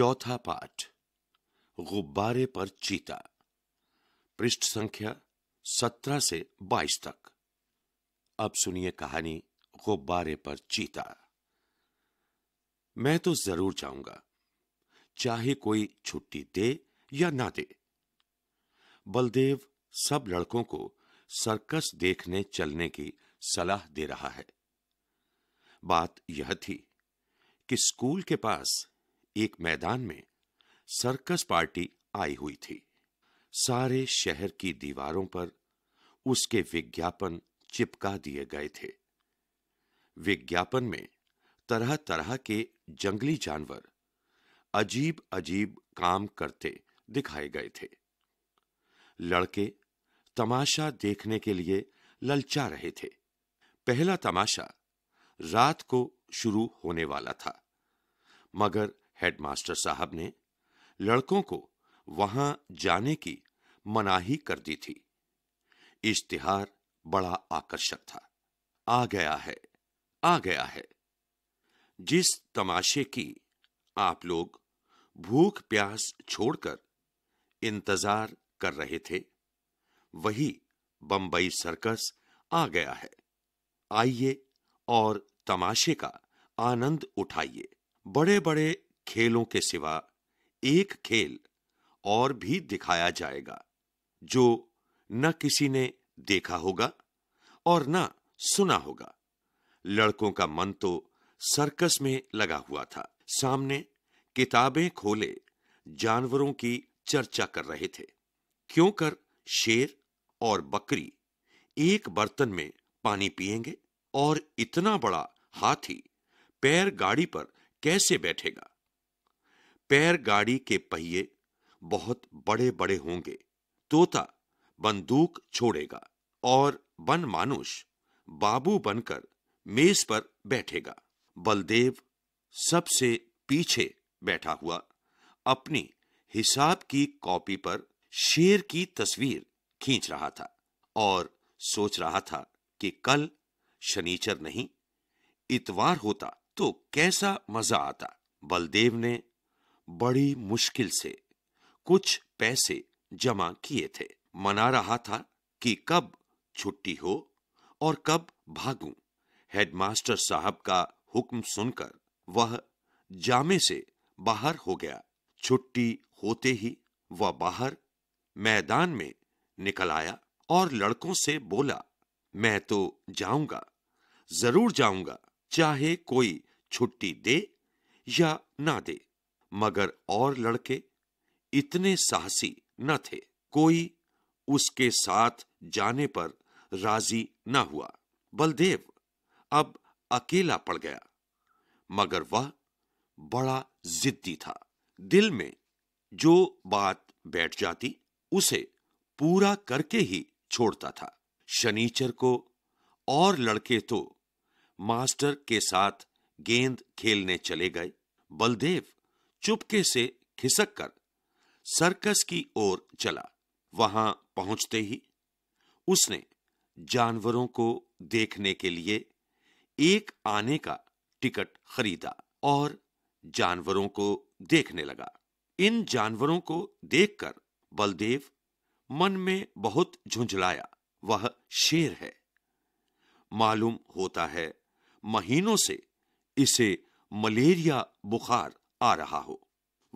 चौथा पाठ गुब्बारे पर चीता पृष्ठ संख्या सत्रह से बाईस तक अब सुनिए कहानी गुब्बारे पर चीता मैं तो जरूर जाऊंगा चाहे कोई छुट्टी दे या ना दे बलदेव सब लड़कों को सर्कस देखने चलने की सलाह दे रहा है बात यह थी कि स्कूल के पास एक मैदान में सर्कस पार्टी आई हुई थी सारे शहर की दीवारों पर उसके विज्ञापन चिपका दिए गए थे विज्ञापन में तरह तरह के जंगली जानवर अजीब अजीब काम करते दिखाए गए थे लड़के तमाशा देखने के लिए ललचा रहे थे पहला तमाशा रात को शुरू होने वाला था मगर हेडमास्टर साहब ने लड़कों को वहां जाने की मनाही कर दी थी इश्तिहार बड़ा आकर्षक था आ गया है आ गया है जिस तमाशे की आप लोग भूख प्यास छोड़कर इंतजार कर रहे थे वही बंबई सर्कस आ गया है आइए और तमाशे का आनंद उठाइए बड़े बड़े खेलों के सिवा एक खेल और भी दिखाया जाएगा जो न किसी ने देखा होगा और न सुना होगा लड़कों का मन तो सर्कस में लगा हुआ था सामने किताबें खोले जानवरों की चर्चा कर रहे थे क्यों कर शेर और बकरी एक बर्तन में पानी पिएंगे और इतना बड़ा हाथी पैर गाड़ी पर कैसे बैठेगा पैर गाड़ी के पहिए बहुत बड़े बड़े होंगे तोता बंदूक छोड़ेगा और बन मानुष बाबू बनकर मेज पर बैठेगा बलदेव सबसे पीछे बैठा हुआ अपनी हिसाब की कॉपी पर शेर की तस्वीर खींच रहा था और सोच रहा था कि कल शनिचर नहीं इतवार होता तो कैसा मजा आता बलदेव ने बड़ी मुश्किल से कुछ पैसे जमा किए थे मना रहा था कि कब छुट्टी हो और कब भागूं। हेडमास्टर साहब का हुक्म सुनकर वह जामे से बाहर हो गया छुट्टी होते ही वह बाहर मैदान में निकल आया और लड़कों से बोला मैं तो जाऊंगा जरूर जाऊंगा चाहे कोई छुट्टी दे या ना दे मगर और लड़के इतने साहसी न थे कोई उसके साथ जाने पर राजी न हुआ बलदेव अब अकेला पड़ गया मगर वह बड़ा जिद्दी था दिल में जो बात बैठ जाती उसे पूरा करके ही छोड़ता था शनीचर को और लड़के तो मास्टर के साथ गेंद खेलने चले गए बलदेव चुपके से खिसक कर सर्कस की ओर चला वहां पहुंचते ही उसने जानवरों को देखने के लिए एक आने का टिकट खरीदा और जानवरों को देखने लगा इन जानवरों को देखकर बलदेव मन में बहुत झुंझलाया वह शेर है मालूम होता है महीनों से इसे मलेरिया बुखार आ रहा हो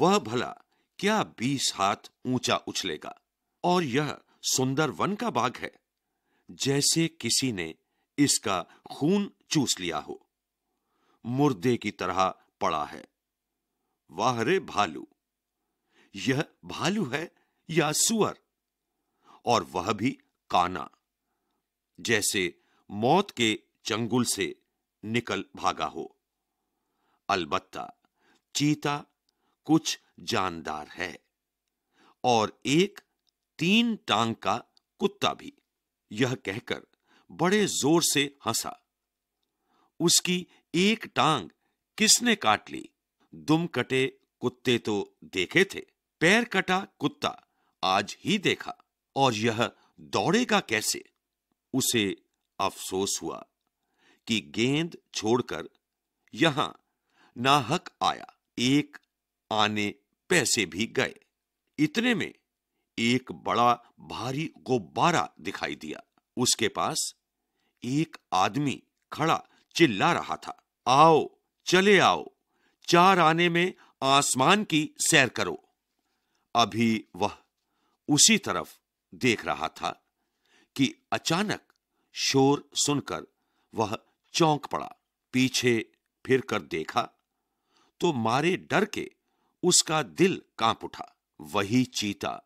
वह भला क्या बीस हाथ ऊंचा उछलेगा और यह सुंदर वन का बाग है जैसे किसी ने इसका खून चूस लिया हो मुर्दे की तरह पड़ा है वाह रे भालू यह भालू है या सुअर और वह भी काना जैसे मौत के चंगुल से निकल भागा हो अलबत्ता चीता कुछ जानदार है और एक तीन टांग का कुत्ता भी यह कहकर बड़े जोर से हंसा उसकी एक टांग किसने काट ली दुम कटे कुत्ते तो देखे थे पैर कटा कुत्ता आज ही देखा और यह दौड़ेगा कैसे उसे अफसोस हुआ कि गेंद छोड़कर यहां नाहक आया एक आने पैसे भी गए इतने में एक बड़ा भारी गुब्बारा दिखाई दिया उसके पास एक आदमी खड़ा चिल्ला रहा था आओ चले आओ चार आने में आसमान की सैर करो अभी वह उसी तरफ देख रहा था कि अचानक शोर सुनकर वह चौंक पड़ा पीछे फिर कर देखा तो मारे डर के उसका दिल कांप उठा वही चीता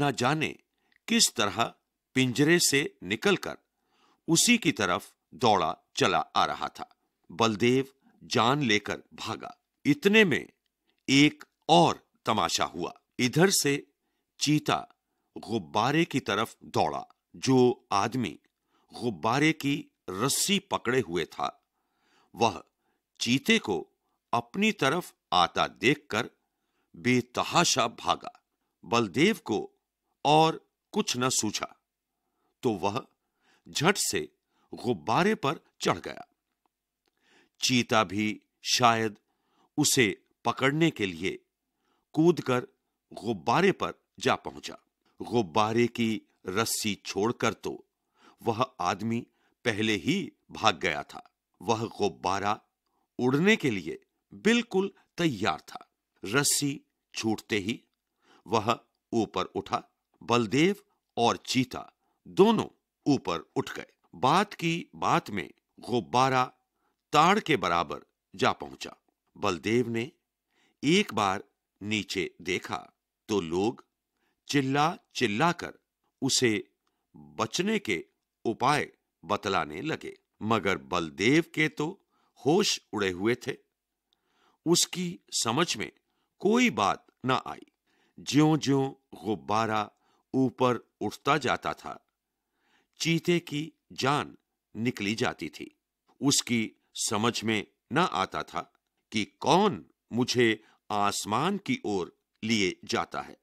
न जाने किस तरह पिंजरे से निकलकर उसी की तरफ दौड़ा चला आ रहा था बलदेव जान लेकर भागा इतने में एक और तमाशा हुआ इधर से चीता गुब्बारे की तरफ दौड़ा जो आदमी गुब्बारे की रस्सी पकड़े हुए था वह चीते को अपनी तरफ आता देखकर बेतहाशा भागा बलदेव को और कुछ न सूझा तो वह झट से गुब्बारे पर चढ़ गया चीता भी शायद उसे पकड़ने के लिए कूदकर गुब्बारे पर जा पहुंचा गुब्बारे की रस्सी छोड़कर तो वह आदमी पहले ही भाग गया था वह गुब्बारा उड़ने के लिए बिल्कुल तैयार था रस्सी छूटते ही वह ऊपर उठा बलदेव और चीता दोनों ऊपर उठ गए बात की बात में गुब्बारा ताड़ के बराबर जा पहुंचा बलदेव ने एक बार नीचे देखा तो लोग चिल्ला चिल्ला कर उसे बचने के उपाय बतलाने लगे मगर बलदेव के तो होश उड़े हुए थे उसकी समझ में कोई बात न आई ज्यो ज्यो गुब्बारा ऊपर उठता जाता था चीते की जान निकली जाती थी उसकी समझ में न आता था कि कौन मुझे आसमान की ओर लिए जाता है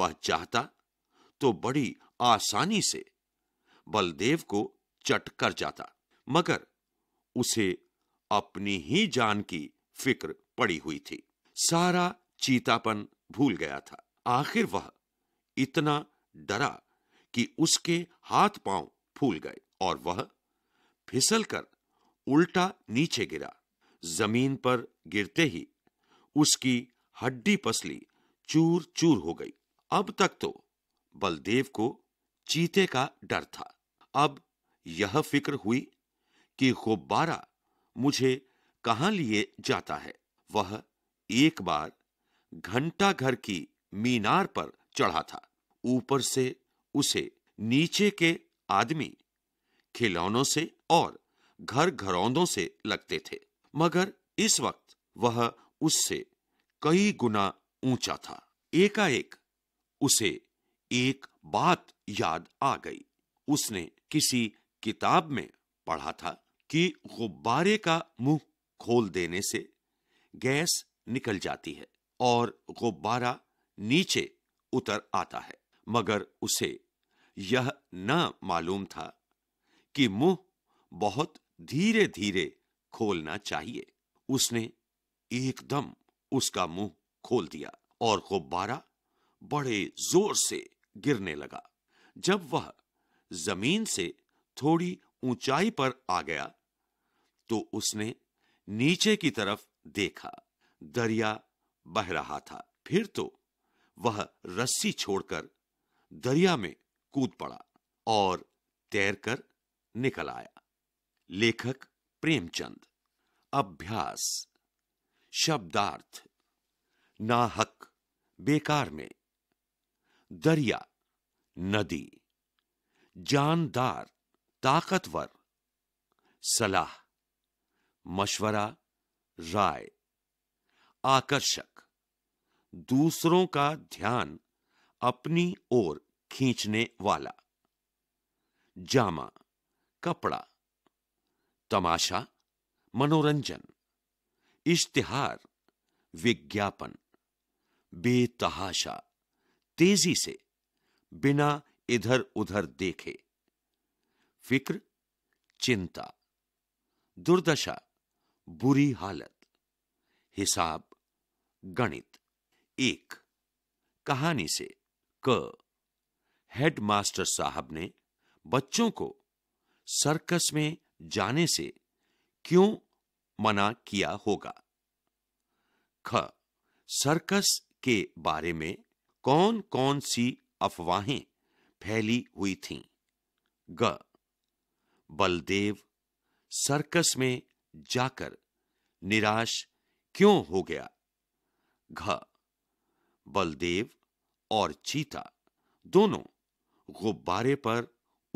वह चाहता तो बड़ी आसानी से बलदेव को चट कर जाता मगर उसे अपनी ही जान की फिक्र पड़ी हुई थी सारा चीतापन भूल गया था आखिर वह इतना डरा कि उसके हाथ पांव फूल गए और वह फिसलकर उल्टा नीचे गिरा जमीन पर गिरते ही उसकी हड्डी पसली चूर चूर हो गई अब तक तो बलदेव को चीते का डर था अब यह फिक्र हुई कि गुब्बारा मुझे कहा लिए जाता है वह एक बार घंटा घर की मीनार पर चढ़ा था ऊपर से उसे नीचे के आदमी खिलौनों से और घर घरौंदों से लगते थे मगर इस वक्त वह उससे कई गुना ऊंचा था एकाएक उसे एक बात याद आ गई उसने किसी किताब में पढ़ा था कि गुब्बारे का मुंह खोल देने से गैस निकल जाती है और गुब्बारा नीचे उतर आता है मगर उसे यह न मालूम था कि मुंह बहुत धीरे धीरे खोलना चाहिए उसने एकदम उसका मुंह खोल दिया और गुब्बारा बड़े जोर से गिरने लगा जब वह जमीन से थोड़ी ऊंचाई पर आ गया तो उसने नीचे की तरफ देखा दरिया बह रहा था फिर तो वह रस्सी छोड़कर दरिया में कूद पड़ा और तैरकर निकल आया लेखक प्रेमचंद अभ्यास शब्दार्थ नाहक बेकार में दरिया नदी जानदार ताकतवर सलाह मशवरा राय आकर्षक दूसरों का ध्यान अपनी ओर खींचने वाला जामा कपड़ा तमाशा मनोरंजन इश्तिहार विज्ञापन बेतहाशा तेजी से बिना इधर उधर देखे फिक्र चिंता दुर्दशा बुरी हालत हिसाब गणित एक कहानी से क हेडमास्टर साहब ने बच्चों को सर्कस में जाने से क्यों मना किया होगा ख सर्कस के बारे में कौन कौन सी अफवाहें फैली हुई थीं? ग बलदेव सर्कस में जाकर निराश क्यों हो गया घ बलदेव और चीता दोनों गुब्बारे पर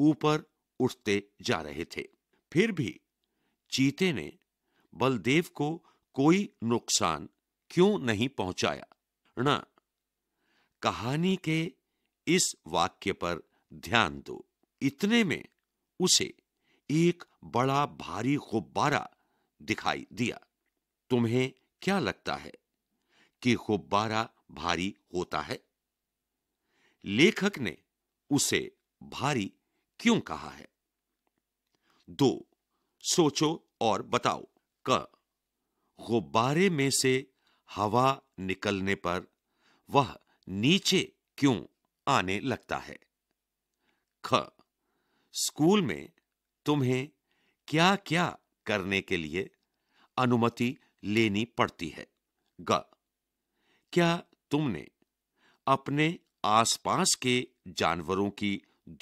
ऊपर उठते जा रहे थे फिर भी चीते ने बलदेव को कोई नुकसान क्यों नहीं पहुंचाया न कहानी के इस वाक्य पर ध्यान दो इतने में उसे एक बड़ा भारी गुब्बारा दिखाई दिया तुम्हें क्या लगता है कि गुब्बारा भारी होता है लेखक ने उसे भारी क्यों कहा है दो सोचो और बताओ क गुब्बारे में से हवा निकलने पर वह नीचे क्यों आने लगता है ख स्कूल में तुम्हें क्या क्या करने के लिए अनुमति लेनी पड़ती है ग क्या तुमने अपने आसपास के जानवरों की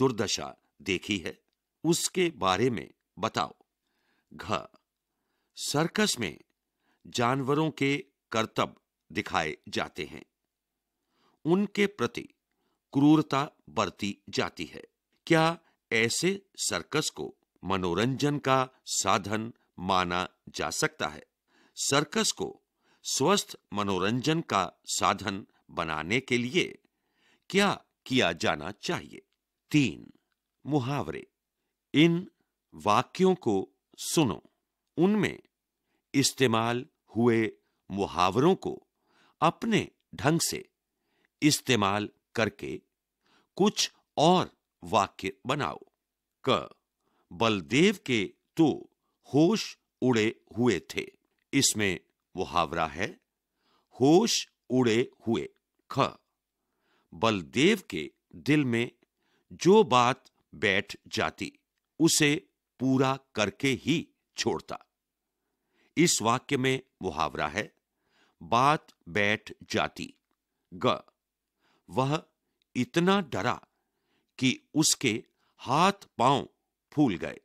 दुर्दशा देखी है उसके बारे में बताओ घ सर्कस में जानवरों के कर्तव्य दिखाए जाते हैं उनके प्रति क्रूरता बरती जाती है क्या ऐसे सर्कस को मनोरंजन का साधन माना जा सकता है सर्कस को स्वस्थ मनोरंजन का साधन बनाने के लिए क्या किया जाना चाहिए तीन मुहावरे इन वाक्यों को सुनो उनमें इस्तेमाल हुए मुहावरों को अपने ढंग से इस्तेमाल करके कुछ और वाक्य बनाओ क बलदेव के तो होश उड़े हुए थे इसमें वो हावरा है होश उड़े हुए ख बलदेव के दिल में जो बात बैठ जाती उसे पूरा करके ही छोड़ता इस वाक्य में मुहावरा है बात बैठ जाती ग वह इतना डरा कि उसके हाथ पांव फूल गए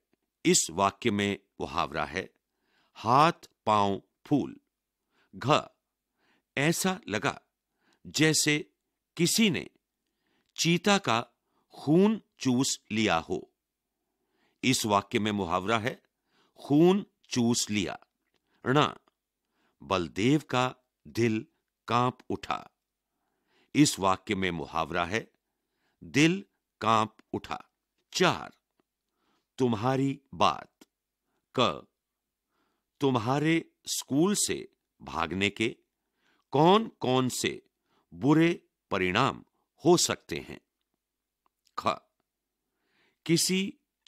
इस वाक्य में मुहावरा है हाथ पांव फूल घ ऐसा लगा जैसे किसी ने चीता का खून चूस लिया हो इस वाक्य में मुहावरा है खून चूस लिया ऋणा बलदेव का दिल कांप उठा इस वाक्य में मुहावरा है दिल कांप उठा चार तुम्हारी बात क तुम्हारे स्कूल से भागने के कौन कौन से बुरे परिणाम हो सकते हैं ख किसी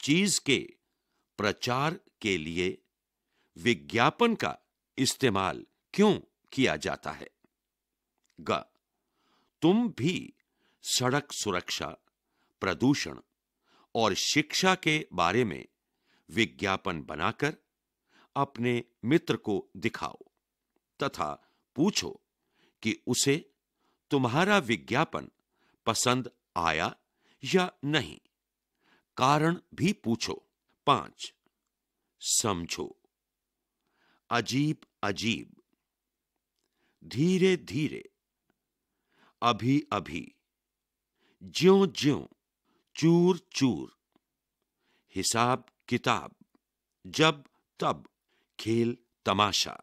चीज के प्रचार के लिए विज्ञापन का इस्तेमाल क्यों किया जाता है ग तुम भी सड़क सुरक्षा प्रदूषण और शिक्षा के बारे में विज्ञापन बनाकर अपने मित्र को दिखाओ तथा पूछो कि उसे तुम्हारा विज्ञापन पसंद आया या नहीं कारण भी पूछो पांच समझो अजीब अजीब धीरे धीरे अभी अभी ज्यो ज्यो चूर चूर हिसाब किताब जब तब खेल तमाशा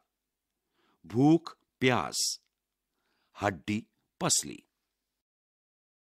भूख प्यास हड्डी पसली